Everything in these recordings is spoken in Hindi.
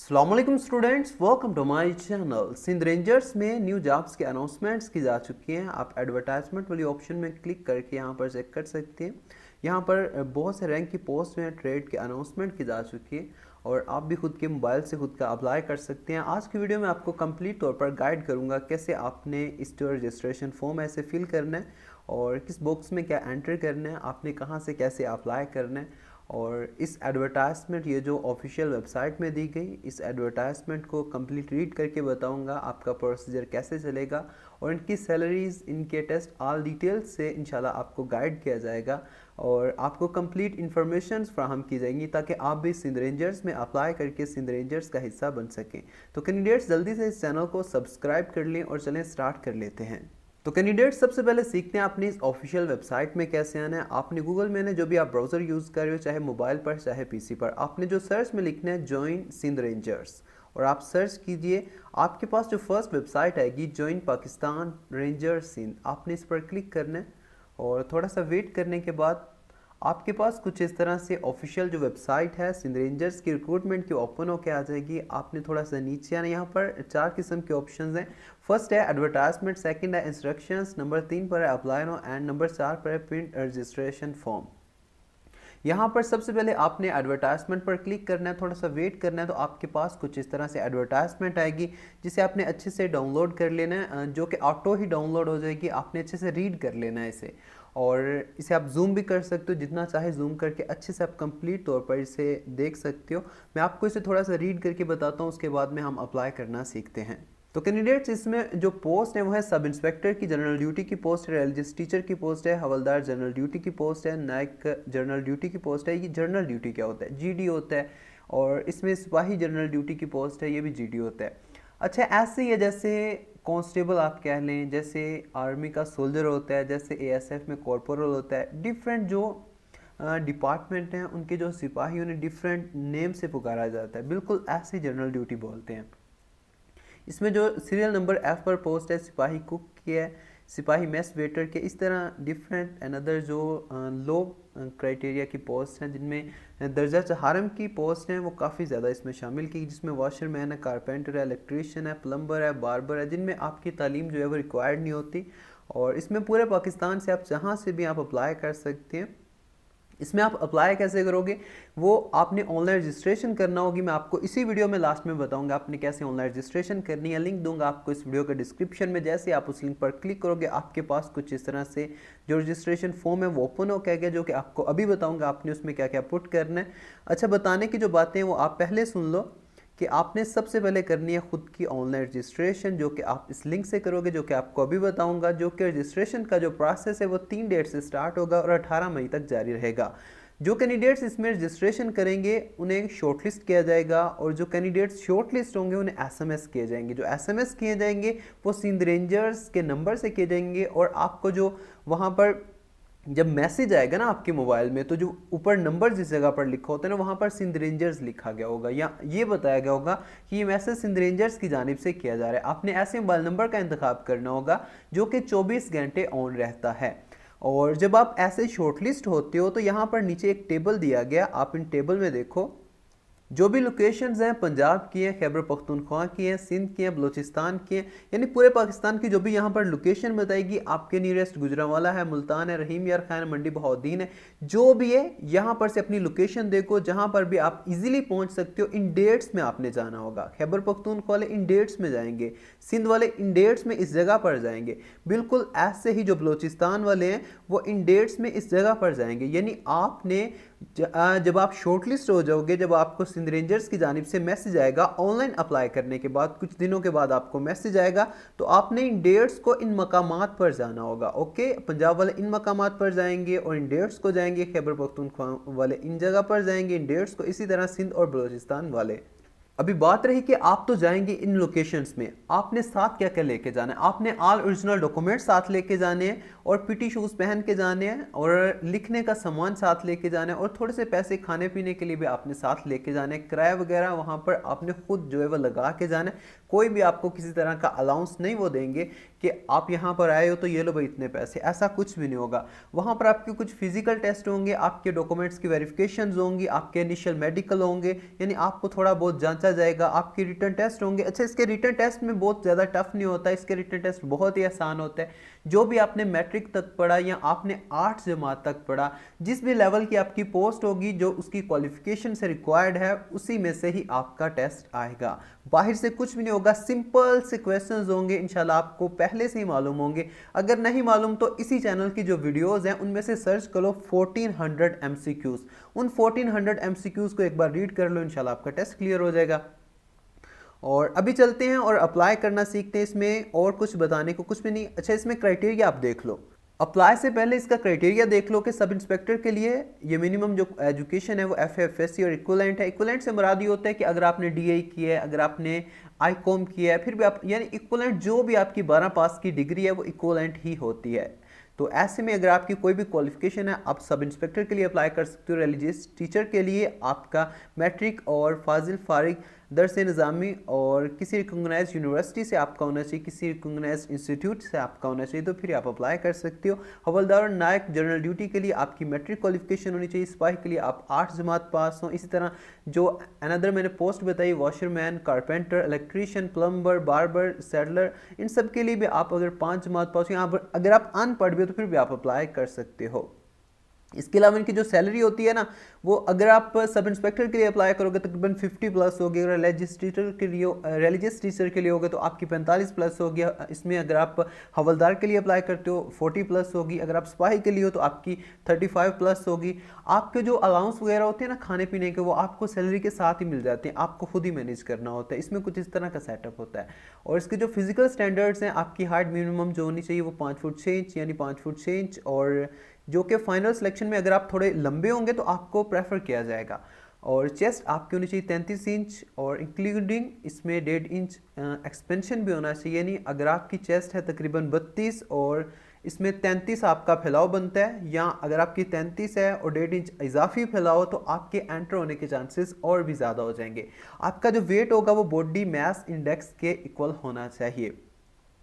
अल्लाम students welcome to my channel Sindh Rangers में न्यू जॉब्स के अनाउंसमेंट्स की जा चुकी हैं आप एडवर्टाइजमेंट वाली ऑप्शन में क्लिक करके यहाँ पर चेक कर सकते हैं यहाँ पर बहुत से रैंक की पोस्ट में ट्रेड के अनाउंसमेंट की जा चुकी है और आप भी खुद के मोबाइल से खुद का अप्लाई कर सकते हैं आज की वीडियो में आपको कंप्लीट तौर पर गाइड करूँगा कैसे आपने स्टोर रजिस्ट्रेशन फॉर्म ऐसे फिल करना है और किस बॉक्स में क्या एंटर करना है आपने कहाँ से कैसे अप्लाई करना है और इस एडवर्टाइजमेंट ये जो ऑफिशियल वेबसाइट में दी गई इस एडवर्टाइजमेंट को कंप्लीट रीड करके बताऊंगा आपका प्रोसीजर कैसे चलेगा और इनकी सैलरीज इनके टेस्ट ऑल डिटेल्स से इंशाल्लाह आपको गाइड किया जाएगा और आपको कंप्लीट इन्फॉर्मेशन फ्राहम की जाएंगी ताकि आप भी सिंध रेंजर्स में अप्लाई करके सिंध रेंजर्स का हिस्सा बन सकें तो कैंडिडेट्स जल्दी से इस चैनल को सब्सक्राइब कर लें और चलें स्टार्ट कर लेते हैं तो कैंडिडेट सबसे पहले सीखते हैं अपनी इस ऑफिशियल वेबसाइट में कैसे आना है आपने गूगल में ने जो भी आप ब्राउज़र यूज़ कर रहे हो चाहे मोबाइल पर चाहे पीसी पर आपने जो सर्च में लिखना है जॉइन सिंध रेंजर्स और आप सर्च कीजिए आपके पास जो फर्स्ट वेबसाइट आएगी जॉइन पाकिस्तान रेंजर्स सिंध आपने इस पर क्लिक करना है और थोड़ा सा वेट करने के बाद आपके पास कुछ इस तरह से ऑफिशियल जो वेबसाइट है सिंध रेंजर्स की रिक्रूटमेंट की ओपन होकर आ जाएगी आपने थोड़ा सा नीचे आना यहाँ पर चार किस्म के ऑप्शन हैं फर्स्ट है एडवर्टाइजमेंट सेकंड है इंस्ट्रक्शंस नंबर तीन पर है अप्लाई नो एंड नंबर चार पर है प्रिंट रजिस्ट्रेशन फॉर्म यहाँ पर सबसे पहले आपने एडवर्टाइजमेंट पर क्लिक करना है थोड़ा सा वेट करना है तो आपके पास कुछ इस तरह से एडवर्टाइजमेंट आएगी जिसे आपने अच्छे से डाउनलोड कर लेना है जो कि ऑटो ही डाउनलोड हो जाएगी आपने अच्छे से रीड कर लेना है इसे और इसे आप जूम भी कर सकते हो जितना चाहे जूम करके अच्छे से आप कंप्लीट तौर पर इसे देख सकते हो मैं आपको इसे थोड़ा सा रीड करके बताता हूँ उसके बाद में हम अप्लाई करना सीखते हैं तो कैंडिडेट्स इसमें जो पोस्ट है वो है सब इंस्पेक्टर की जनरल ड्यूटी की पोस्ट है रिलीजियस टीचर की पोस्ट है हवलदार जनरल ड्यूटी की पोस्ट है नायक जनरल ड्यूटी की पोस्ट है ये जनरल ड्यूटी क्या होता है जी होता है और इसमें सिपाही जनरल ड्यूटी की पोस्ट है ये भी जी होता है अच्छा ऐसे ही है जैसे कांस्टेबल आप कह लें जैसे आर्मी का सोल्जर होता है जैसे एएसएफ में कॉरपोरल होता है डिफरेंट जो डिपार्टमेंट हैं उनके जो सिपाही उन्हें डिफरेंट नेम से पुकारा जाता है बिल्कुल ऐसे जनरल ड्यूटी बोलते हैं इसमें जो सीरियल नंबर एफ पर पोस्ट है सिपाही कुक की है सिपाही मेस वेटर के इस तरह डिफरेंट एंड अदर जो लो क्राइटेरिया की पोस्ट हैं जिनमें दर्जा चहारम की पोस्ट हैं वो काफ़ी ज़्यादा इसमें शामिल की जिसमें वाशरमैन है कारपेंटर है इलेक्ट्रीशियन है प्लम्बर है बारबर है जिनमें आपकी तालीम जो है वो रिक्वायर्ड नहीं होती और इसमें पूरे पाकिस्तान से आप जहाँ से भी आप अप्लाई कर सकते हैं इसमें आप अप्लाई कैसे करोगे वो आपने ऑनलाइन रजिस्ट्रेशन करना होगी मैं आपको इसी वीडियो में लास्ट में बताऊंगा आपने कैसे ऑनलाइन रजिस्ट्रेशन करनी है लिंक दूंगा आपको इस वीडियो के डिस्क्रिप्शन में जैसे आप उस लिंक पर क्लिक करोगे आपके पास कुछ इस तरह से जो रजिस्ट्रेशन फॉर्म है वो ओपन हो क्या गया जो कि आपको अभी बताऊँगा आपने उसमें क्या क्या पुट करना है अच्छा बताने की जो बातें वो आप पहले सुन लो कि आपने सबसे पहले करनी है ख़ुद की ऑनलाइन रजिस्ट्रेशन जो कि आप इस लिंक से करोगे जो कि आपको अभी बताऊंगा जो कि रजिस्ट्रेशन का जो प्रोसेस है वो तीन डेट से स्टार्ट होगा और 18 मई तक जारी रहेगा जो कैंडिडेट्स इसमें रजिस्ट्रेशन करेंगे उन्हें शॉर्टलिस्ट किया जाएगा और जो कैंडिडेट्स शॉर्टलिस्ट होंगे उन्हें एसएमएस किए जाएंगे जो एसएमएस किए जाएंगे वो सिंध रेंजर्स के नंबर से किए जाएंगे और आपको जो वहाँ पर जब मैसेज आएगा ना आपके मोबाइल में तो जो ऊपर नंबर जिस जगह पर लिखा होता है ना वहाँ पर सिंध रेंजर्स लिखा गया होगा या ये बताया गया होगा कि ये मैसेज सिंध रेंजर्स की जानब से किया जा रहा है आपने ऐसे मोबाइल नंबर का इंतखब करना होगा जो कि चौबीस घंटे ऑन रहता है और जब आप ऐसे शॉर्टलिस्ट होते हो तो यहाँ पर नीचे एक टेबल दिया गया आप इन टेबल में देखो जो भी लोकेशंस हैं पंजाब की हैं खैबर पख्तूनख्वा की हैं सिंध की हैं बलूचिस्तान की हैं यानी पूरे पाकिस्तान की जो भी यहाँ पर लोकेशन बताएगी आपके नियरेस्ट गुजरावाला है मुल्तान है रहीम यार खान मंडी बहाउद्दीन है जो भी है यहाँ पर से अपनी लोकेशन देखो जहाँ पर भी आप इजीली पहुँच सकते हो इन डेट्स में आपने जाना होगा खैबर पख्तूनख्वा वाले इन डेट्स में जाएंगे सिंध वाले इन डेट्स में इस जगह पर जाएंगे बिल्कुल ऐसे ही जो बलोचिस्तान वाले हैं वो इन डेट्स में इस जगह पर जाएंगे यानी आपने जब आप शॉर्टलिस्ट हो जाओगे जब आपको सिंध रेंजर्स की जानब से मैसेज आएगा ऑनलाइन अप्लाई करने के बाद कुछ दिनों के बाद आपको मैसेज आएगा तो आपने इन डेट्स को इन मकाम पर जाना होगा ओके पंजाब वाले इन मकाम पर जाएंगे और इन डेट्स को जाएंगे खैबर पख्तूनख्वा वाले इन जगह पर जाएंगे इन डेट्स को इसी तरह सिंध और बलोचिस्तान वाले अभी बात रही कि आप तो जाएंगे इन लोकेशंस में आपने साथ क्या क्या लेके जाना है आपने आल ओरिजिनल डॉक्यूमेंट साथ लेके जाने हैं और पीटी शूज़ पहन के जाने हैं और लिखने का सामान साथ लेके जाना है और थोड़े से पैसे खाने पीने के लिए भी आपने साथ लेके जाने हैं किराया वगैरह वहाँ पर आपने खुद जो है वह लगा के जाना है कोई भी आपको किसी तरह का अलाउंस नहीं वो देंगे कि आप यहाँ पर आए हो तो ये लो भाई इतने पैसे ऐसा कुछ भी नहीं होगा वहाँ पर आपके कुछ फिजिकल टेस्ट होंगे आपके डॉक्यूमेंट्स की वेरिफिकेशन होंगी आपके इनिशियल मेडिकल होंगे यानी आपको थोड़ा बहुत जांचा जाएगा आपके रिटर्न टेस्ट होंगे अच्छा इसके रिटर्न टेस्ट में बहुत ज़्यादा टफ नहीं होता इसके रिटर्न टेस्ट बहुत ही आसान होता है जो भी आपने मैट्रिक तक पढ़ा या आपने आठ जमात तक पढ़ा जिस भी लेवल की आपकी पोस्ट होगी जो उसकी क्वालिफिकेशन से रिक्वायर्ड है उसी में से ही आपका टेस्ट आएगा बाहर से कुछ भी नहीं होगा सिंपल से क्वेश्चंस होंगे इंशाल्लाह आपको पहले से ही मालूम होंगे अगर नहीं मालूम तो इसी चैनल की जो वीडियोस हैं उनमें से सर्च करो 1400 हंड्रेड उन 1400 एमसीक्यूज को एक बार रीड कर लो इंशाल्लाह आपका टेस्ट क्लियर हो जाएगा और अभी चलते हैं और अप्लाई करना सीखते हैं इसमें और कुछ बताने को कुछ भी नहीं अच्छा इसमें क्राइटेरिया आप देख लो अप्लाई से पहले इसका क्राइटेरिया देख लो कि सब इंस्पेक्टर के लिए ये मिनिमम जो एजुकेशन है वो एफ एफ एस सी और इक्वलेंट है इक्वलेंट से मुरादी होता है कि अगर आपने डी आई किया है अगर आपने आई कॉम किया है फिर भी आप यानी इक्वलेंट जो भी आपकी बारह पास की डिग्री है वो इक्वलेंट ही होती है तो ऐसे में अगर आपकी कोई भी क्वालिफिकेशन है आप सब इंस्पेक्टर के लिए अप्लाई कर सकते हो रिलीजियस टीचर के लिए आपका मैट्रिक और फाजिल फारिग दरस निज़ामी और किसी रिकोगनाइज यूनिवर्सिटी से आपका होना चाहिए किसी रिकोगनाइज इंस्टीट्यूट से आपका होना चाहिए तो फिर आप अप्लाई कर सकते हो हवलदार और नायक जनरल ड्यूटी के लिए आपकी मेट्रिक क्वालिफिकेशन होनी चाहिए सिपाही के लिए आप आठ जमात पास हों इसी तरह जो अनदर मैंने पोस्ट बताई washerman carpenter electrician plumber barber settler इन सब के लिए भी आप अगर पाँच जमात पास हो यहाँ पर अगर आप अनपढ़ भी हो तो फिर भी आप अप्लाई कर सकते हो इसके अलावा इनकी जो सैलरी होती है ना वो अगर आप सब इंस्पेक्टर के लिए अप्लाई करोगे तकरीबन 50 प्लस होगी अगर रेजिस्ट्रेटर के लिए रिलीजियस टीचर के लिए होगे तो आपकी 45 प्लस होगी इसमें अगर आप हवलदार के लिए अप्लाई करते हो 40 प्लस होगी अगर आप सिपाही के लिए हो तो आपकी 35 प्लस होगी आपके जो अलाउंस वगैरह होते हैं ना खाने पीने के वो आपको सैलरी के साथ ही मिल जाते हैं आपको खुद ही मैनेज करना होता है इसमें कुछ इस तरह का सेटअप होता है और इसके जो फिजिकल स्टैंडर्ड्स हैं आपकी हाइट मिनिमम जो होनी चाहिए वो पाँच फुट छः इंच यानी पाँच फुट छः इंच और जो कि फाइनल सिलेक्शन में अगर आप थोड़े लंबे होंगे तो आपको प्रेफर किया जाएगा और चेस्ट आपकी होनी चाहिए तैंतीस इंच और इंक्लूडिंग इसमें डेढ़ इंच एक्सपेंशन भी होना चाहिए यानी अगर आपकी चेस्ट है तकरीबन बत्तीस और इसमें तैंतीस आपका फैलाव बनता है या अगर आपकी तैंतीस है और डेढ़ इंच इजाफी फैलाओ तो आपके एंटर होने के चांसेस और भी ज़्यादा हो जाएंगे आपका जो वेट होगा वो बॉडी मैस इंडेक्स के इक्वल होना चाहिए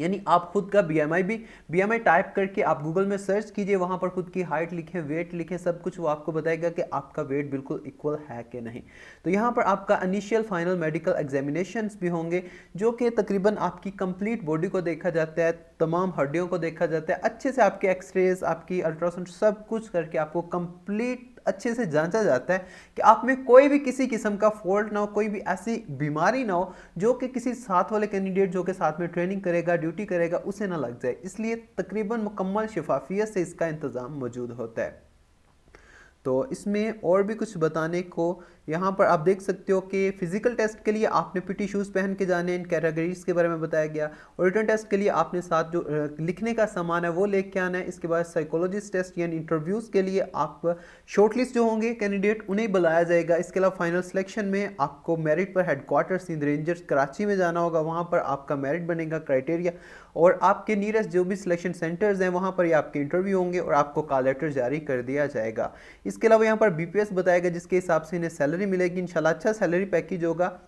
यानी आप खुद का बीएमआई भी बीएमआई टाइप करके आप गूगल में सर्च कीजिए वहाँ पर खुद की हाइट लिखें वेट लिखें सब कुछ वो आपको बताएगा कि आपका वेट बिल्कुल इक्वल है कि नहीं तो यहाँ पर आपका इनिशियल फाइनल मेडिकल एग्जामिनेशन भी होंगे जो कि तकरीबन आपकी कंप्लीट बॉडी को देखा जाता है तमाम हड्डियों को देखा जाता है अच्छे से आपके एक्सरेज आपकी अल्ट्रासाउंड सब कुछ करके आपको कंप्लीट अच्छे से जांचा जाता है कि आप में कोई भी किसी किस्म का फॉल्ट ना हो कोई भी ऐसी बीमारी ना हो जो कि किसी साथ वाले कैंडिडेट जो कि साथ में ट्रेनिंग करेगा ड्यूटी करेगा उसे ना लग जाए इसलिए तकरीबन मुकम्मल शफाफियत से इसका इंतज़ाम मौजूद होता है तो इसमें और भी कुछ बताने को यहाँ पर आप देख सकते हो कि फिजिकल टेस्ट के लिए आपने टी शूज़ पहन के जाने इन कैटेगरीज के बारे में बताया गया और रिटर्न टेस्ट के लिए आपने साथ जो लिखने का सामान है वो लेके आना है इसके बाद साइकोलॉजिस्ट टेस्ट यानी इंटरव्यूज़ के लिए आप शॉर्ट लिस्ट जो होंगे कैंडिडेट उन्हें बुलाया जाएगा इसके अलावा फाइनल सिलेक्शन में आपको मेरिट पर हेडक्वार्टर्स इन रेंजर्स कराची में जाना होगा वहाँ पर आपका मेरिट बनेगा क्राइटेरिया और आपके नियरेस्ट जो भी सिलेक्शन सेंटर्स हैं वहाँ पर ही आपके इंटरव्यू होंगे और आपको कॉल लेटर जारी कर दिया जाएगा इसके अलावा यहाँ पर बी बताएगा जिसके हिसाब से इन्हें सैलरी मिलेगी इंशाल्लाह अच्छा सैलरी पैकेज होगा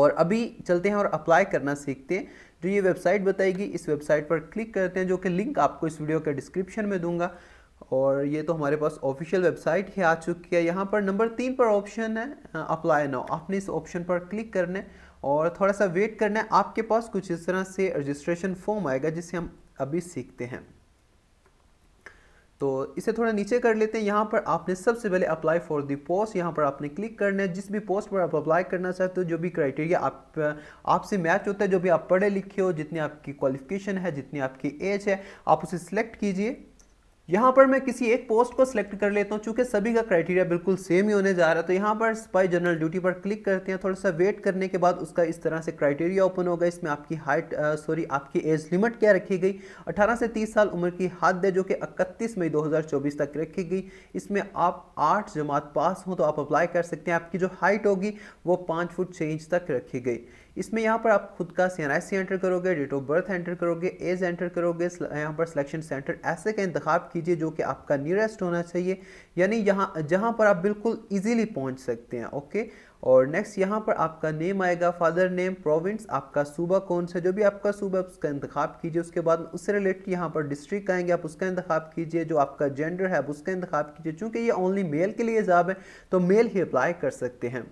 और अभी चलते हैं और अप्लाई करना सीखते हैं जो ये वेबसाइट बताएगी इस वेबसाइट पर क्लिक करते हैं जो कि लिंक आपको इस वीडियो के डिस्क्रिप्शन में दूंगा और ये तो हमारे पास ऑफिशियल वेबसाइट ही आ चुकी है यहाँ पर नंबर तीन पर ऑप्शन है अप्लाई नाउ आपने इस ऑप्शन पर क्लिक करना है और थोड़ा सा वेट करना है आपके पास कुछ इस तरह से रजिस्ट्रेशन फॉर्म आएगा जिसे हम अभी सीखते हैं तो इसे थोड़ा नीचे कर लेते हैं यहाँ पर आपने सबसे पहले अप्लाई फॉर दी पोस्ट यहाँ पर आपने क्लिक करना है जिस भी पोस्ट पर आप अप्लाई करना चाहते हो जो भी क्राइटेरिया आप आपसे मैच होता है जो भी आप पढ़े लिखे हो जितनी आपकी क्वालिफिकेशन है जितनी आपकी एज है आप उसे सिलेक्ट कीजिए यहाँ पर मैं किसी एक पोस्ट को सिलेक्ट कर लेता हूँ चूँकि सभी का क्राइटेरिया बिल्कुल सेम ही होने जा रहा है तो यहाँ पर स्पाई जनरल ड्यूटी पर क्लिक करते हैं थोड़ा सा वेट करने के बाद उसका इस तरह से क्राइटेरिया ओपन होगा इसमें आपकी हाइट सॉरी आपकी एज लिमिट क्या रखी गई 18 से 30 साल उम्र की हद है जो कि इकतीस मई दो तक रखी गई इसमें आप आठ जमात पास हों तो आप अप्लाई कर सकते हैं आपकी जो हाइट होगी वो पाँच फुट छः इंच तक रखी गई इसमें यहाँ पर आप खुद का C N I C enter करोगे डेट ऑफ बर्थ एंटर करोगे एज एंटर करोगे यहाँ पर सिलेक्शन सेंटर ऐसे का इंतखब कीजिए जो कि आपका नियरेस्ट होना चाहिए यानी यहाँ जहाँ पर आप बिल्कुल ईजीली पहुँच सकते हैं ओके और नेक्स्ट यहाँ पर आपका नेम आएगा फादर नेम प्रोविंस आपका सूबा कौन सा जो भी आपका सूबा उसका इंतखब कीजिए उसके बाद उससे रिलेटेड यहाँ पर डिस्ट्रिक्ट आएंगे आप उसका इंतखब कीजिए जो आपका जेंडर है आप उसका इंतखब कीजिए चूँकि ये ओनली मेल के लिए एजाब है तो मेल ही अप्लाई कर सकते हैं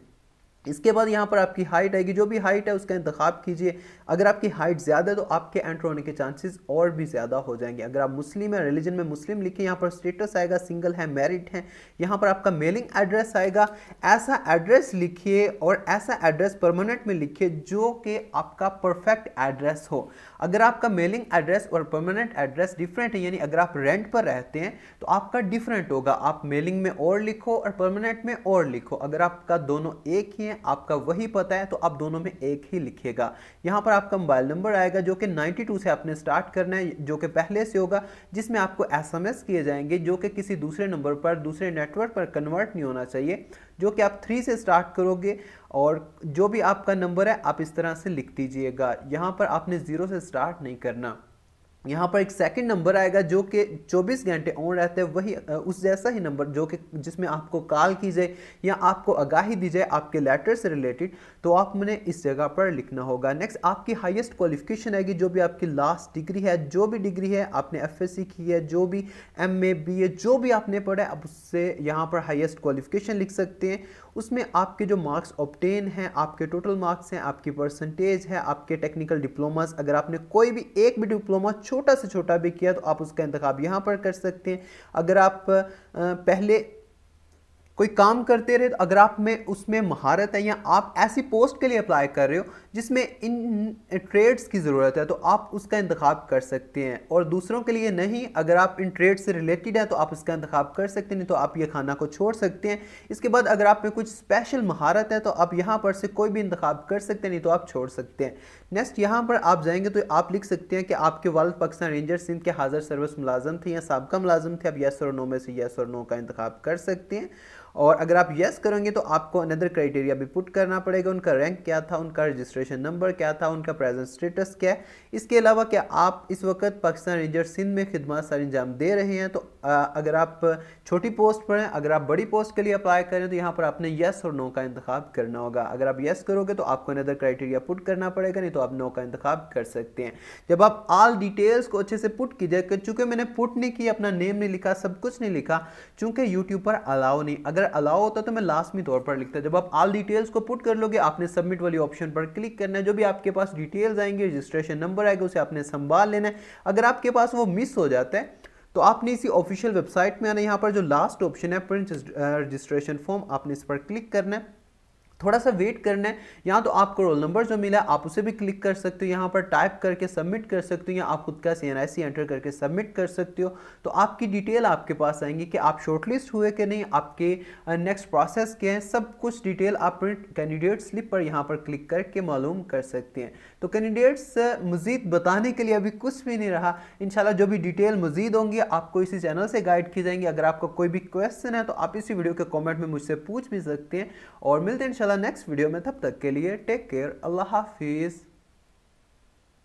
इसके बाद यहाँ पर आपकी हाइट आएगी जो भी हाइट है उसका इंतखा कीजिए अगर आपकी हाइट ज़्यादा है तो आपके एंटर होने के चांसेस और भी ज़्यादा हो जाएंगे अगर आप मुस्लिम है रिलीजन में मुस्लिम लिखें यहाँ पर स्टेटस आएगा सिंगल है मैरिड है यहाँ पर आपका मेलिंग एड्रेस आएगा ऐसा एड्रेस लिखिए और ऐसा एड्रेस परमानेंट में लिखिए जो कि आपका परफेक्ट एड्रेस हो अगर आपका मेलिंग एड्रेस और परमानेंट एड्रेस डिफरेंट है यानी अगर आप रेंट पर रहते हैं तो आपका डिफरेंट होगा आप मेलिंग में और लिखो और परमानेंट में और लिखो अगर आपका दोनों एक ही है आपका वही पता है तो आप दोनों में एक ही लिखिएगा यहाँ पर आपका मोबाइल नंबर आएगा जो कि 92 से आपने स्टार्ट करना है जो कि पहले से होगा जिसमें आपको एसएमएस किए जाएंगे जो कि किसी दूसरे नंबर पर दूसरे नेटवर्क पर कन्वर्ट नहीं होना चाहिए जो कि आप थ्री से स्टार्ट करोगे और जो भी आपका नंबर है आप इस तरह से लिख दीजिएगा यहाँ पर आपने ज़ीरो से स्टार्ट नहीं करना यहाँ पर एक सेकंड नंबर आएगा जो कि 24 घंटे ऑन रहते हैं वही उस जैसा ही नंबर जो कि जिसमें आपको कॉल की जाए या आपको आगाही दी जाए आपके लेटर से रिलेटेड तो आपने इस जगह पर लिखना होगा नेक्स्ट आपकी हाईएस्ट क्वालिफिकेशन आएगी जो भी आपकी लास्ट डिग्री है जो भी डिग्री है आपने एफ की है जो भी एम ए जो भी आपने पढ़ा है आप उससे यहाँ पर हाइएस्ट क्वालिफिकेशन लिख सकते हैं उसमें आपके जो मार्क्स ऑप्टेन हैं आपके टोटल मार्क्स हैं आपकी परसेंटेज है आपके टेक्निकल डिप्लोमास अगर आपने कोई भी एक भी डिप्लोमा छोटा से छोटा भी किया तो आप उसका इंतखा यहाँ पर कर सकते हैं अगर आप पहले कोई काम करते रहे तो अगर आप में उसमें महारत है या आप ऐसी पोस्ट के लिए अप्लाई कर रहे हो जिसमें इन ट्रेड्स की ज़रूरत है तो आप उसका इंतखब कर सकते हैं और दूसरों के लिए नहीं अगर आप इन ट्रेड से रिलेटेड हैं तो आप उसका इंतखब कर सकते हैं तो आप ये खाना को छोड़ सकते हैं इसके बाद अगर आप में कुछ स्पेशल महारत है तो आप यहाँ पर से कोई भी इंतखब कर सकते हैं नहीं तो आप छोड़ सकते हैं नेक्स्ट यहाँ पर आप जाएंगे तो आप लिख सकते हैं कि आपके वाल पाकिस्तान रेंजर सिंध के हाजिर सर्विस मुलाजम थे या सबका मुलाजम थे आप येस और नो में से येस और नो का इंतखब कर सकते हैं और अगर आप यस करेंगे तो आपको अनदर क्राइटेरिया भी पुट करना पड़ेगा उनका रैंक क्या था उनका रजिस्ट्रेशन नंबर क्या था उनका प्रेजेंट स्टेटस क्या है इसके अलावा क्या आप इस वक्त पाकिस्तान रेंजर सिंध में खिदमत सर अंजाम दे रहे हैं तो अगर आप छोटी पोस्ट पर हैं अगर आप बड़ी पोस्ट के लिए अप्लाई करें तो यहाँ पर आपने यस और नो का इंतखा करना होगा अगर आप येस करोगे तो आपको अनदर क्राइटेरिया पुट करना पड़ेगा नहीं तो आप नो का इंतखब कर सकते हैं जब आप आल डिटेल्स को अच्छे से पुट कीजिए चूँकि मैंने पुट नहीं किया अपना नेम नहीं लिखा सब कुछ नहीं लिखा चूँकि यूट्यूब पर अलाउ नहीं अगर अगर अलाउ होता तो मैं लास्ट में तौर पर लिखता जब आप आल डिटेल्स को पुट कर लोगे आपने सबमिट वाली ऑप्शन पर क्लिक करना है जो भी आपके पास डिटेल्स आएंगे रजिस्ट्रेशन नंबर आएगा उसे आपने संभाल लेना है अगर आपके पास वो मिस हो जाता है तो आपने इसी ऑफिशियल वेबसाइट में आना यहाँ पर जो लास्ट ऑप्शन है प्रिंट रजिस्ट्रेशन फॉर्म आपने इस पर क्लिक करना है थोड़ा सा वेट करना है यहाँ तो आपको रोल नंबर जो मिला है आप उसे भी क्लिक कर सकते हो यहाँ पर टाइप करके सबमिट कर सकते हो या आप खुद का सी एंटर करके सबमिट कर सकते हो तो आपकी डिटेल आपके पास आएंगी कि आप शॉर्टलिस्ट हुए कि नहीं आपके नेक्स्ट प्रोसेस के हैं सब कुछ डिटेल आप कैंडिडेट स्लिप पर यहाँ पर क्लिक करके मालूम कर सकते हैं तो कैंडिडेट्स मज़ीद बताने के लिए अभी कुछ भी नहीं रहा इन जो भी डिटेल मज़ीद होंगी आपको इसी चैनल से गाइड की जाएंगी अगर आपका कोई भी क्वेश्चन है तो आप इसी वीडियो के कॉमेंट में मुझसे पूछ भी सकते हैं और मिलते हैं इन इंशाल्लाह नेक्स्ट वीडियो में तब तक के लिए टेक केयर अल्लाह हाफिज़